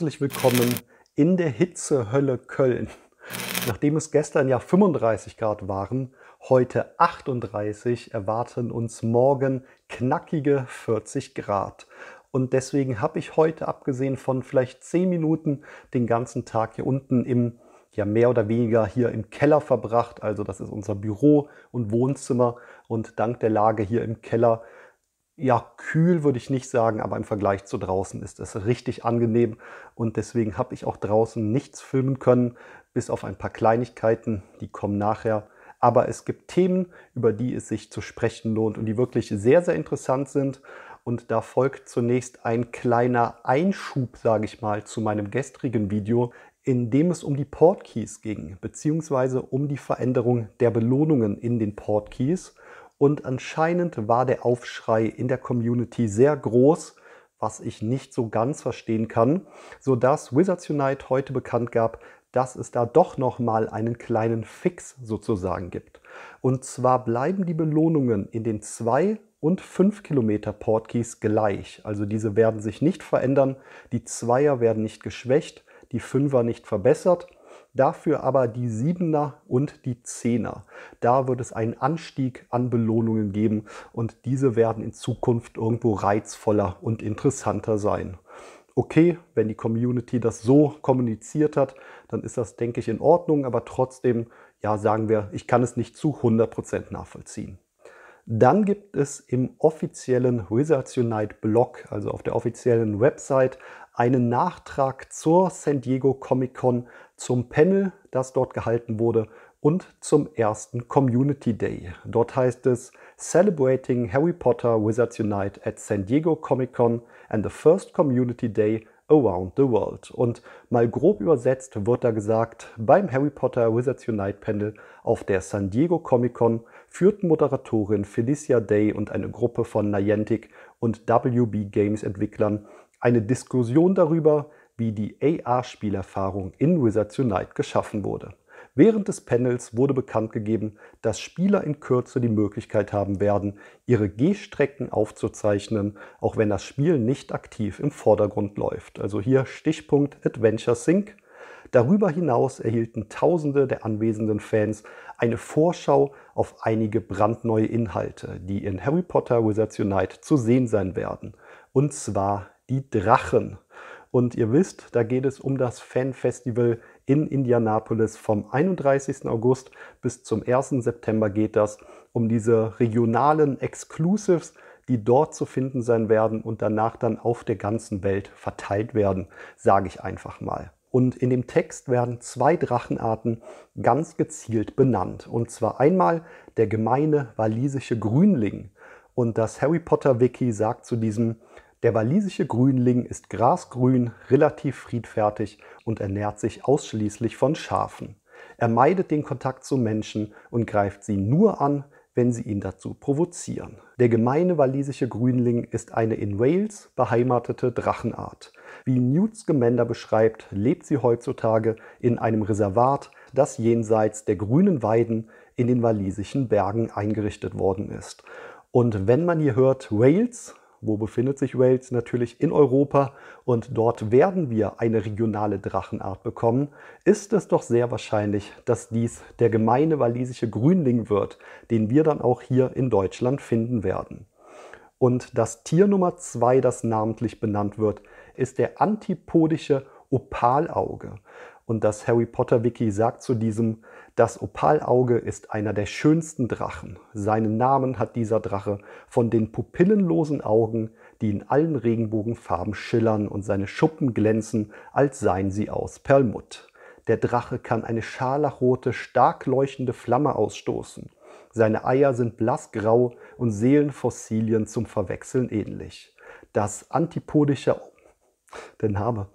herzlich willkommen in der Hitzehölle Köln. Nachdem es gestern ja 35 Grad waren, heute 38, erwarten uns morgen knackige 40 Grad. Und deswegen habe ich heute, abgesehen von vielleicht 10 Minuten, den ganzen Tag hier unten im, ja mehr oder weniger hier im Keller verbracht. Also das ist unser Büro und Wohnzimmer. Und dank der Lage hier im Keller ja, kühl würde ich nicht sagen, aber im Vergleich zu draußen ist es richtig angenehm und deswegen habe ich auch draußen nichts filmen können, bis auf ein paar Kleinigkeiten, die kommen nachher. Aber es gibt Themen, über die es sich zu sprechen lohnt und die wirklich sehr, sehr interessant sind. Und da folgt zunächst ein kleiner Einschub, sage ich mal, zu meinem gestrigen Video, in dem es um die Portkeys ging, beziehungsweise um die Veränderung der Belohnungen in den Portkeys. Und anscheinend war der Aufschrei in der Community sehr groß, was ich nicht so ganz verstehen kann, sodass Wizards Unite heute bekannt gab, dass es da doch nochmal einen kleinen Fix sozusagen gibt. Und zwar bleiben die Belohnungen in den 2 und 5 Kilometer Portkeys gleich. Also diese werden sich nicht verändern, die Zweier werden nicht geschwächt, die Fünfer nicht verbessert Dafür aber die Siebener und die Zehner. Da wird es einen Anstieg an Belohnungen geben und diese werden in Zukunft irgendwo reizvoller und interessanter sein. Okay, wenn die Community das so kommuniziert hat, dann ist das, denke ich, in Ordnung, aber trotzdem, ja, sagen wir, ich kann es nicht zu 100% nachvollziehen. Dann gibt es im offiziellen Wizards Unite Blog, also auf der offiziellen Website, einen Nachtrag zur San Diego Comic Con, zum Panel, das dort gehalten wurde und zum ersten Community Day. Dort heißt es Celebrating Harry Potter Wizards Unite at San Diego Comic Con and the first Community Day Around the World. Und mal grob übersetzt wird da gesagt, beim Harry Potter Wizards Unite Panel auf der San Diego Comic Con führten Moderatorin Felicia Day und eine Gruppe von Niantic und WB Games Entwicklern eine Diskussion darüber, wie die AR-Spielerfahrung in Wizards Unite geschaffen wurde. Während des Panels wurde bekannt gegeben, dass Spieler in Kürze die Möglichkeit haben werden, ihre Gehstrecken aufzuzeichnen, auch wenn das Spiel nicht aktiv im Vordergrund läuft. Also hier Stichpunkt Adventure Sync. Darüber hinaus erhielten Tausende der anwesenden Fans eine Vorschau auf einige brandneue Inhalte, die in Harry Potter Wizards Unite zu sehen sein werden. Und zwar die Drachen. Und ihr wisst, da geht es um das Fanfestival in Indianapolis. Vom 31. August bis zum 1. September geht das um diese regionalen Exclusives, die dort zu finden sein werden und danach dann auf der ganzen Welt verteilt werden, sage ich einfach mal. Und in dem Text werden zwei Drachenarten ganz gezielt benannt. Und zwar einmal der gemeine walisische Grünling. Und das Harry Potter Wiki sagt zu diesem der Walisische Grünling ist grasgrün, relativ friedfertig und ernährt sich ausschließlich von Schafen. Er meidet den Kontakt zu Menschen und greift sie nur an, wenn sie ihn dazu provozieren. Der gemeine walisische Grünling ist eine in Wales beheimatete Drachenart. Wie Newt Scamander beschreibt, lebt sie heutzutage in einem Reservat, das jenseits der grünen Weiden in den walisischen Bergen eingerichtet worden ist. Und wenn man hier hört Wales, wo befindet sich Wales? Natürlich in Europa und dort werden wir eine regionale Drachenart bekommen, ist es doch sehr wahrscheinlich, dass dies der gemeine walisische Grünling wird, den wir dann auch hier in Deutschland finden werden. Und das Tier Nummer 2, das namentlich benannt wird, ist der antipodische Opalauge. Und das Harry Potter Wiki sagt zu diesem das Opalauge ist einer der schönsten Drachen. Seinen Namen hat dieser Drache von den pupillenlosen Augen, die in allen Regenbogenfarben schillern und seine Schuppen glänzen, als seien sie aus Perlmutt. Der Drache kann eine scharlachrote, stark leuchtende Flamme ausstoßen. Seine Eier sind blassgrau und Seelenfossilien zum Verwechseln ähnlich. Das antipodische der Name.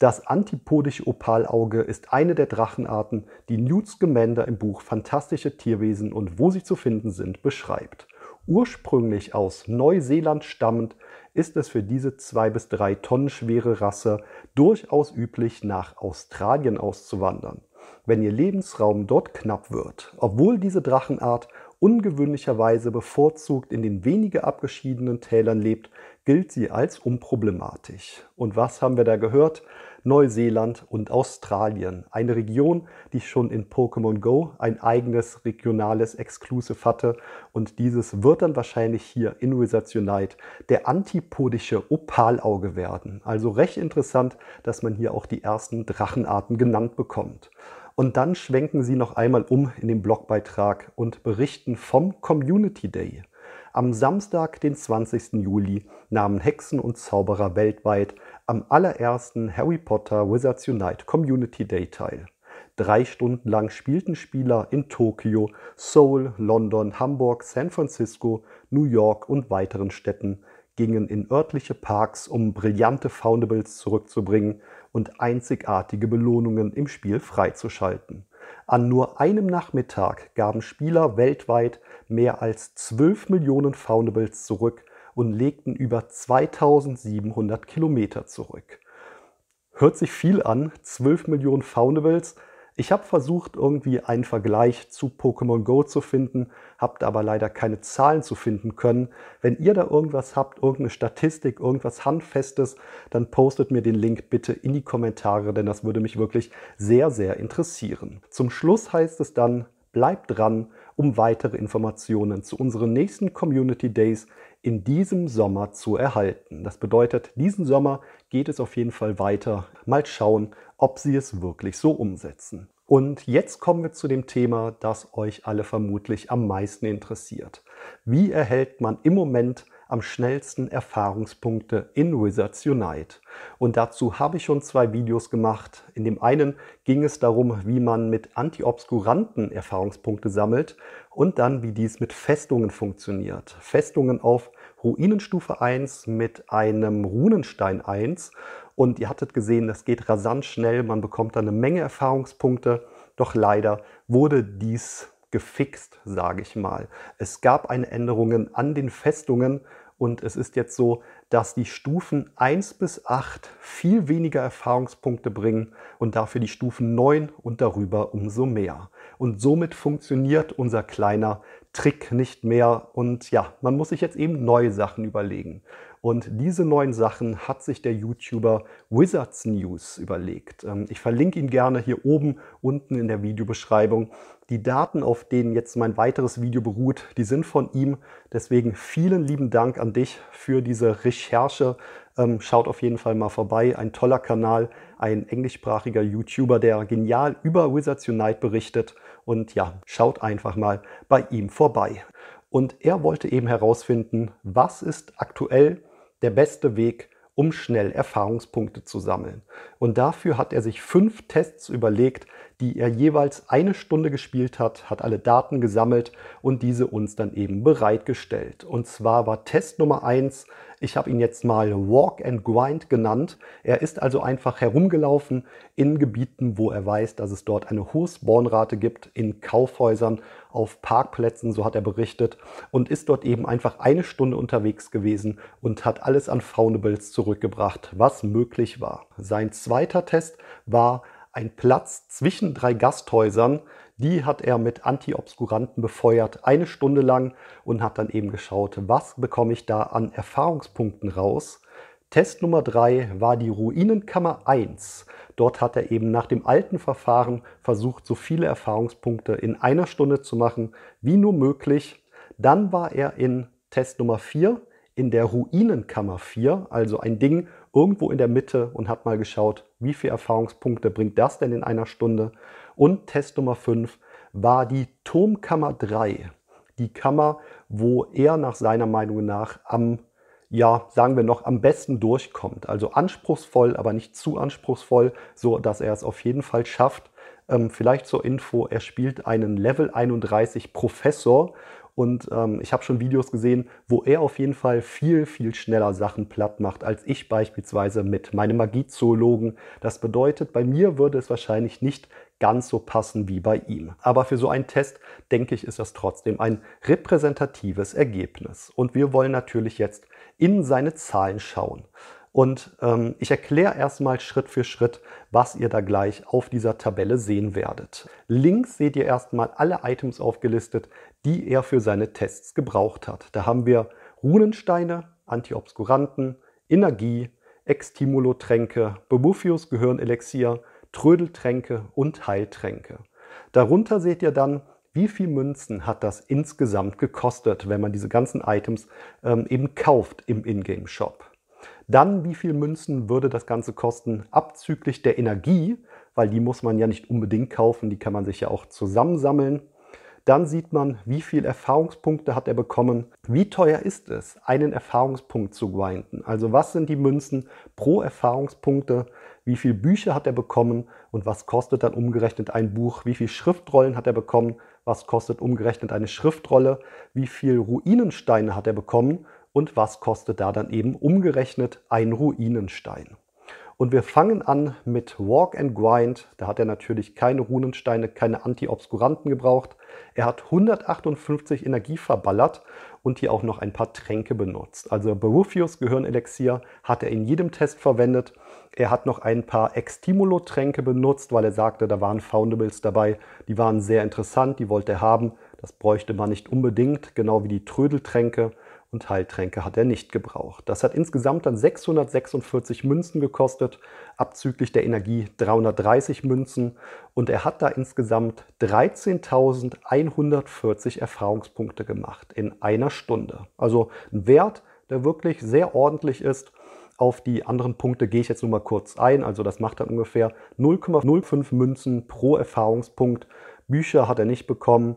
Das antipodische Opalauge ist eine der Drachenarten, die Newt Scamander im Buch Fantastische Tierwesen und wo sie zu finden sind beschreibt. Ursprünglich aus Neuseeland stammend, ist es für diese zwei bis drei Tonnen schwere Rasse durchaus üblich, nach Australien auszuwandern, wenn ihr Lebensraum dort knapp wird. Obwohl diese Drachenart ungewöhnlicherweise bevorzugt in den weniger abgeschiedenen Tälern lebt, gilt sie als unproblematisch. Und was haben wir da gehört? Neuseeland und Australien. Eine Region, die schon in Pokémon Go ein eigenes regionales Exclusive hatte und dieses wird dann wahrscheinlich hier in Wizards Unite der antipodische Opalauge werden. Also recht interessant, dass man hier auch die ersten Drachenarten genannt bekommt. Und dann schwenken sie noch einmal um in den Blogbeitrag und berichten vom Community Day. Am Samstag, den 20. Juli, nahmen Hexen und Zauberer weltweit am allerersten Harry Potter Wizards Unite Community Day teil. Drei Stunden lang spielten Spieler in Tokio, Seoul, London, Hamburg, San Francisco, New York und weiteren Städten, gingen in örtliche Parks, um brillante Foundables zurückzubringen und einzigartige Belohnungen im Spiel freizuschalten. An nur einem Nachmittag gaben Spieler weltweit mehr als 12 Millionen Foundables zurück und legten über 2700 Kilometer zurück. Hört sich viel an, 12 Millionen Faunables. Ich habe versucht, irgendwie einen Vergleich zu Pokémon Go zu finden, habt aber leider keine Zahlen zu finden können. Wenn ihr da irgendwas habt, irgendeine Statistik, irgendwas Handfestes, dann postet mir den Link bitte in die Kommentare, denn das würde mich wirklich sehr, sehr interessieren. Zum Schluss heißt es dann, bleibt dran, um weitere Informationen zu unseren nächsten Community Days in diesem Sommer zu erhalten. Das bedeutet, diesen Sommer geht es auf jeden Fall weiter. Mal schauen, ob sie es wirklich so umsetzen. Und jetzt kommen wir zu dem Thema, das euch alle vermutlich am meisten interessiert. Wie erhält man im Moment am schnellsten Erfahrungspunkte in Wizards Unite. Und dazu habe ich schon zwei Videos gemacht. In dem einen ging es darum, wie man mit Antiobskuranten Erfahrungspunkte sammelt und dann, wie dies mit Festungen funktioniert. Festungen auf Ruinenstufe 1 mit einem Runenstein 1 und ihr hattet gesehen, das geht rasant schnell, man bekommt da eine Menge Erfahrungspunkte, doch leider wurde dies gefixt, sage ich mal. Es gab eine Änderung an den Festungen und es ist jetzt so, dass die Stufen 1 bis 8 viel weniger Erfahrungspunkte bringen und dafür die Stufen 9 und darüber umso mehr und somit funktioniert unser kleiner Trick nicht mehr und ja, man muss sich jetzt eben neue Sachen überlegen. Und diese neuen Sachen hat sich der YouTuber Wizards News überlegt. Ähm, ich verlinke ihn gerne hier oben unten in der Videobeschreibung. Die Daten, auf denen jetzt mein weiteres Video beruht, die sind von ihm. Deswegen vielen lieben Dank an dich für diese Recherche. Ähm, schaut auf jeden Fall mal vorbei. Ein toller Kanal, ein englischsprachiger YouTuber, der genial über Wizards Unite berichtet. Und ja, schaut einfach mal bei ihm vorbei. Und er wollte eben herausfinden, was ist aktuell der beste Weg, um schnell Erfahrungspunkte zu sammeln. Und dafür hat er sich fünf Tests überlegt, die er jeweils eine Stunde gespielt hat, hat alle Daten gesammelt und diese uns dann eben bereitgestellt. Und zwar war Test Nummer eins. ich habe ihn jetzt mal Walk and Grind genannt. Er ist also einfach herumgelaufen in Gebieten, wo er weiß, dass es dort eine hohe Spawnrate gibt, in Kaufhäusern, auf Parkplätzen, so hat er berichtet, und ist dort eben einfach eine Stunde unterwegs gewesen und hat alles an Faunables zurückgebracht, was möglich war. Sein zweiter Test war ein Platz zwischen drei Gasthäusern, die hat er mit Antiobskuranten befeuert, eine Stunde lang und hat dann eben geschaut, was bekomme ich da an Erfahrungspunkten raus. Test Nummer drei war die Ruinenkammer 1. Dort hat er eben nach dem alten Verfahren versucht, so viele Erfahrungspunkte in einer Stunde zu machen, wie nur möglich. Dann war er in Test Nummer 4 in der Ruinenkammer 4, also ein Ding, irgendwo in der Mitte und habe mal geschaut, wie viele Erfahrungspunkte bringt das denn in einer Stunde. Und Test Nummer 5 war die Turmkammer 3, die Kammer, wo er nach seiner Meinung nach am, ja, sagen wir noch, am besten durchkommt. Also anspruchsvoll, aber nicht zu anspruchsvoll, so dass er es auf jeden Fall schafft. Ähm, vielleicht zur Info, er spielt einen Level 31 Professor und ähm, ich habe schon Videos gesehen, wo er auf jeden Fall viel, viel schneller Sachen platt macht, als ich beispielsweise mit meinem Magiezoologen. Das bedeutet, bei mir würde es wahrscheinlich nicht ganz so passen wie bei ihm. Aber für so einen Test, denke ich, ist das trotzdem ein repräsentatives Ergebnis. Und wir wollen natürlich jetzt in seine Zahlen schauen. Und ähm, ich erkläre erstmal Schritt für Schritt, was ihr da gleich auf dieser Tabelle sehen werdet. Links seht ihr erstmal alle Items aufgelistet, die er für seine Tests gebraucht hat. Da haben wir Runensteine, Antiobskuranten, Energie, Extimulotränke, Bemuffius Gehirnelixier, Trödeltränke und Heiltränke. Darunter seht ihr dann, wie viel Münzen hat das insgesamt gekostet, wenn man diese ganzen Items ähm, eben kauft im Ingame-Shop. Dann, wie viel Münzen würde das Ganze kosten abzüglich der Energie, weil die muss man ja nicht unbedingt kaufen, die kann man sich ja auch zusammensammeln. Dann sieht man, wie viele Erfahrungspunkte hat er bekommen, wie teuer ist es, einen Erfahrungspunkt zu grinden. Also was sind die Münzen pro Erfahrungspunkte, wie viele Bücher hat er bekommen und was kostet dann umgerechnet ein Buch, wie viele Schriftrollen hat er bekommen, was kostet umgerechnet eine Schriftrolle, wie viele Ruinensteine hat er bekommen und was kostet da dann eben umgerechnet ein Ruinenstein. Und wir fangen an mit Walk and Grind. Da hat er natürlich keine Runensteine, keine Antiobskuranten gebraucht. Er hat 158 Energie verballert und hier auch noch ein paar Tränke benutzt. Also Berufius Gehirnelixier hat er in jedem Test verwendet. Er hat noch ein paar Extimulo-Tränke benutzt, weil er sagte, da waren Foundables dabei. Die waren sehr interessant, die wollte er haben. Das bräuchte man nicht unbedingt, genau wie die Trödeltränke und Heiltränke hat er nicht gebraucht. Das hat insgesamt dann 646 Münzen gekostet, abzüglich der Energie 330 Münzen und er hat da insgesamt 13.140 Erfahrungspunkte gemacht in einer Stunde. Also ein Wert, der wirklich sehr ordentlich ist. Auf die anderen Punkte gehe ich jetzt nur mal kurz ein. Also das macht dann ungefähr 0,05 Münzen pro Erfahrungspunkt. Bücher hat er nicht bekommen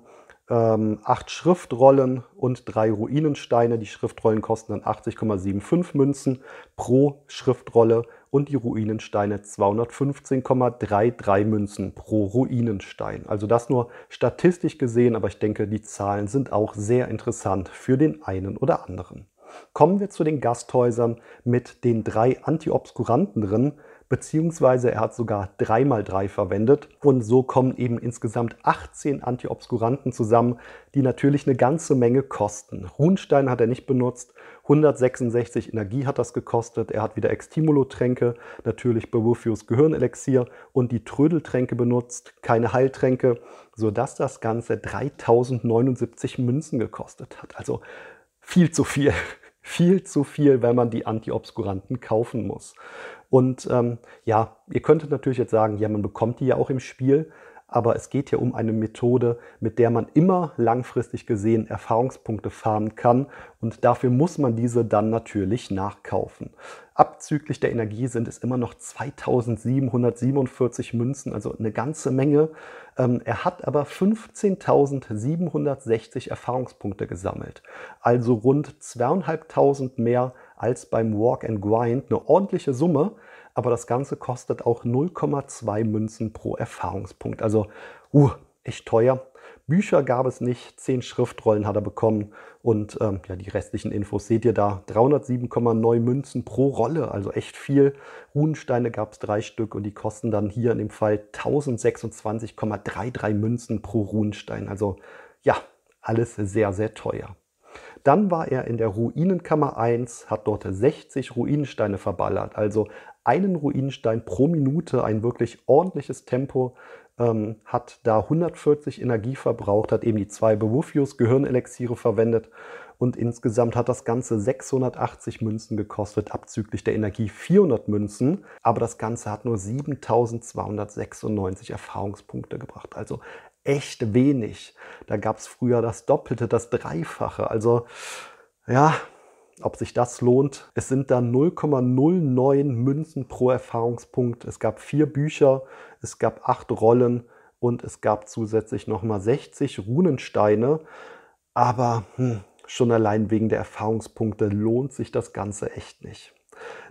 ähm, acht Schriftrollen und drei Ruinensteine. Die Schriftrollen kosten dann 80,75 Münzen pro Schriftrolle und die Ruinensteine 215,33 Münzen pro Ruinenstein. Also das nur statistisch gesehen, aber ich denke, die Zahlen sind auch sehr interessant für den einen oder anderen. Kommen wir zu den Gasthäusern mit den drei Antiobskuranten drin beziehungsweise er hat sogar 3 mal 3 verwendet. Und so kommen eben insgesamt 18 Antiobskuranten zusammen, die natürlich eine ganze Menge kosten. Runstein hat er nicht benutzt, 166 Energie hat das gekostet, er hat wieder Extimulo-Tränke, natürlich Beruffius Gehirnelixier und die Trödeltränke benutzt, keine Heiltränke, sodass das Ganze 3079 Münzen gekostet hat. Also viel zu viel viel zu viel, wenn man die Antiobskuranten kaufen muss. Und ähm, ja, ihr könntet natürlich jetzt sagen, ja, man bekommt die ja auch im Spiel aber es geht hier um eine Methode, mit der man immer langfristig gesehen Erfahrungspunkte farmen kann und dafür muss man diese dann natürlich nachkaufen. Abzüglich der Energie sind es immer noch 2747 Münzen, also eine ganze Menge. Ähm, er hat aber 15.760 Erfahrungspunkte gesammelt, also rund zweieinhalbtausend mehr als beim Walk and Grind, eine ordentliche Summe, aber das Ganze kostet auch 0,2 Münzen pro Erfahrungspunkt. Also, uh, echt teuer. Bücher gab es nicht, 10 Schriftrollen hat er bekommen und ähm, ja, die restlichen Infos seht ihr da. 307,9 Münzen pro Rolle, also echt viel. Runensteine gab es drei Stück und die kosten dann hier in dem Fall 1026,33 Münzen pro Runenstein. Also ja, alles sehr, sehr teuer. Dann war er in der Ruinenkammer 1, hat dort 60 Ruinensteine verballert, also einen Ruinenstein pro Minute, ein wirklich ordentliches Tempo, ähm, hat da 140 Energie verbraucht, hat eben die zwei Bewufius Gehirnelixiere verwendet und insgesamt hat das Ganze 680 Münzen gekostet, abzüglich der Energie 400 Münzen, aber das Ganze hat nur 7296 Erfahrungspunkte gebracht, also echt wenig. Da gab es früher das Doppelte, das Dreifache, also ja, ob sich das lohnt. Es sind dann 0,09 Münzen pro Erfahrungspunkt. Es gab vier Bücher, es gab acht Rollen und es gab zusätzlich nochmal 60 Runensteine. Aber hm, schon allein wegen der Erfahrungspunkte lohnt sich das Ganze echt nicht.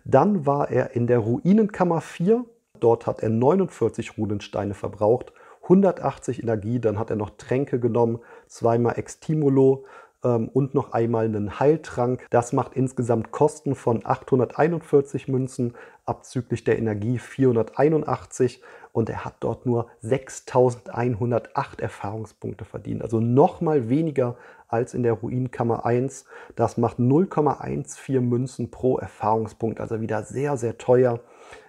Dann war er in der Ruinenkammer 4. Dort hat er 49 Runensteine verbraucht, 180 Energie, dann hat er noch Tränke genommen, zweimal Extimulo, ähm, und noch einmal einen Heiltrank. Das macht insgesamt Kosten von 841 Münzen, abzüglich der Energie 481 und er hat dort nur 6108 Erfahrungspunkte verdient. Also nochmal weniger als in der Ruinkammer 1. Das macht 0,14 Münzen pro Erfahrungspunkt, also wieder sehr, sehr teuer.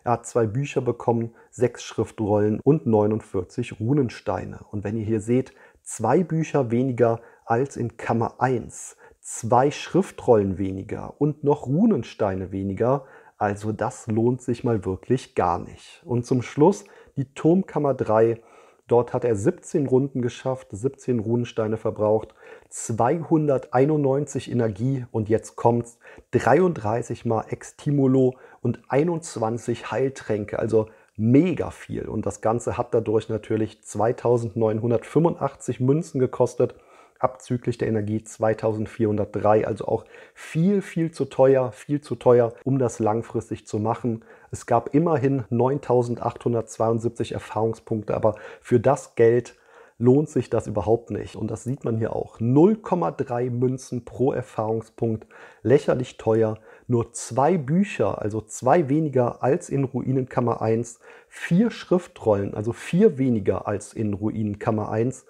Er hat zwei Bücher bekommen, sechs Schriftrollen und 49 Runensteine. Und wenn ihr hier seht, zwei Bücher weniger als in Kammer 1, zwei Schriftrollen weniger und noch Runensteine weniger, also das lohnt sich mal wirklich gar nicht. Und zum Schluss die Turmkammer 3, Dort hat er 17 Runden geschafft, 17 Runensteine verbraucht, 291 Energie und jetzt kommt's 33 mal Extimulo und 21 Heiltränke, also mega viel. Und das Ganze hat dadurch natürlich 2985 Münzen gekostet abzüglich der Energie 2403. Also auch viel, viel zu teuer, viel zu teuer, um das langfristig zu machen. Es gab immerhin 9872 Erfahrungspunkte, aber für das Geld lohnt sich das überhaupt nicht. Und das sieht man hier auch. 0,3 Münzen pro Erfahrungspunkt, lächerlich teuer. Nur zwei Bücher, also zwei weniger als in Ruinenkammer 1. Vier Schriftrollen, also vier weniger als in Ruinenkammer 1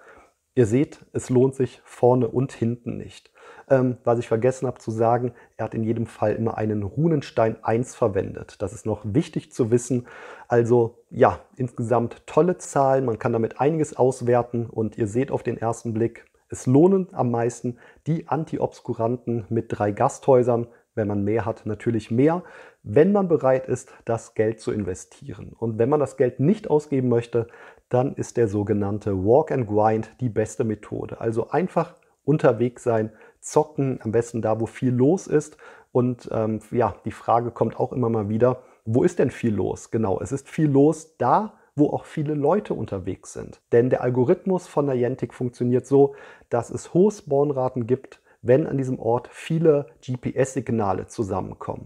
Ihr seht, es lohnt sich vorne und hinten nicht. Ähm, was ich vergessen habe zu sagen, er hat in jedem Fall immer einen Runenstein 1 verwendet. Das ist noch wichtig zu wissen. Also ja, insgesamt tolle Zahlen. Man kann damit einiges auswerten und ihr seht auf den ersten Blick, es lohnen am meisten die Anti-Obskuranten mit drei Gasthäusern. Wenn man mehr hat, natürlich mehr. Wenn man bereit ist, das Geld zu investieren. Und wenn man das Geld nicht ausgeben möchte, dann ist der sogenannte Walk and Grind die beste Methode. Also einfach unterwegs sein, zocken, am besten da, wo viel los ist. Und ähm, ja, die Frage kommt auch immer mal wieder, wo ist denn viel los? Genau, es ist viel los da, wo auch viele Leute unterwegs sind. Denn der Algorithmus von Niantic funktioniert so, dass es hohe Spawnraten gibt wenn an diesem Ort viele GPS-Signale zusammenkommen.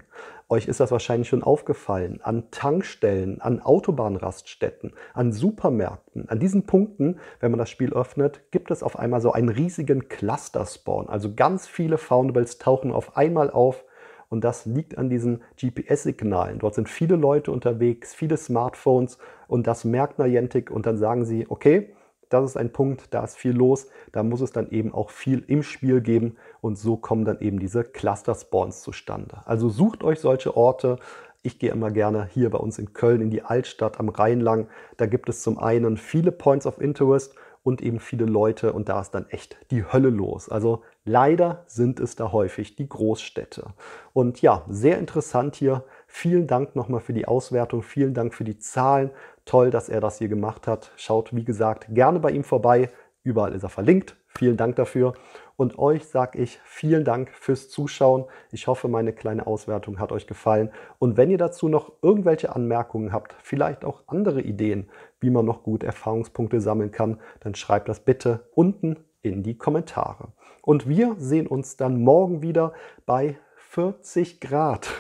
Euch ist das wahrscheinlich schon aufgefallen. An Tankstellen, an Autobahnraststätten, an Supermärkten, an diesen Punkten, wenn man das Spiel öffnet, gibt es auf einmal so einen riesigen Cluster-Spawn. Also ganz viele Foundables tauchen auf einmal auf und das liegt an diesen GPS-Signalen. Dort sind viele Leute unterwegs, viele Smartphones und das merkt Niantic und dann sagen sie, okay, das ist ein Punkt, da ist viel los, da muss es dann eben auch viel im Spiel geben und so kommen dann eben diese Cluster-Spawns zustande. Also sucht euch solche Orte. Ich gehe immer gerne hier bei uns in Köln in die Altstadt am Rhein lang. Da gibt es zum einen viele Points of Interest und eben viele Leute und da ist dann echt die Hölle los. Also leider sind es da häufig die Großstädte. Und ja, sehr interessant hier Vielen Dank nochmal für die Auswertung, vielen Dank für die Zahlen. Toll, dass er das hier gemacht hat. Schaut, wie gesagt, gerne bei ihm vorbei. Überall ist er verlinkt. Vielen Dank dafür. Und euch sage ich vielen Dank fürs Zuschauen. Ich hoffe, meine kleine Auswertung hat euch gefallen. Und wenn ihr dazu noch irgendwelche Anmerkungen habt, vielleicht auch andere Ideen, wie man noch gut Erfahrungspunkte sammeln kann, dann schreibt das bitte unten in die Kommentare. Und wir sehen uns dann morgen wieder bei 40 Grad.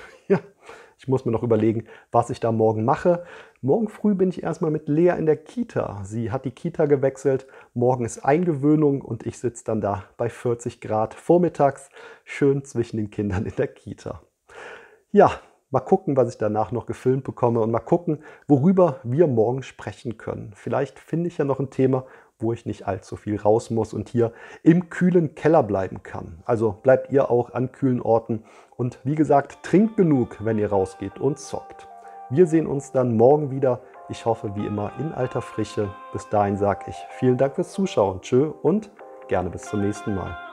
Ich muss mir noch überlegen, was ich da morgen mache. Morgen früh bin ich erstmal mit Lea in der Kita. Sie hat die Kita gewechselt. Morgen ist Eingewöhnung und ich sitze dann da bei 40 Grad vormittags schön zwischen den Kindern in der Kita. Ja, mal gucken, was ich danach noch gefilmt bekomme und mal gucken, worüber wir morgen sprechen können. Vielleicht finde ich ja noch ein Thema, wo ich nicht allzu viel raus muss und hier im kühlen Keller bleiben kann. Also bleibt ihr auch an kühlen Orten und wie gesagt, trinkt genug, wenn ihr rausgeht und zockt. Wir sehen uns dann morgen wieder. Ich hoffe, wie immer, in alter Frische. Bis dahin sage ich vielen Dank fürs Zuschauen. Tschö und gerne bis zum nächsten Mal.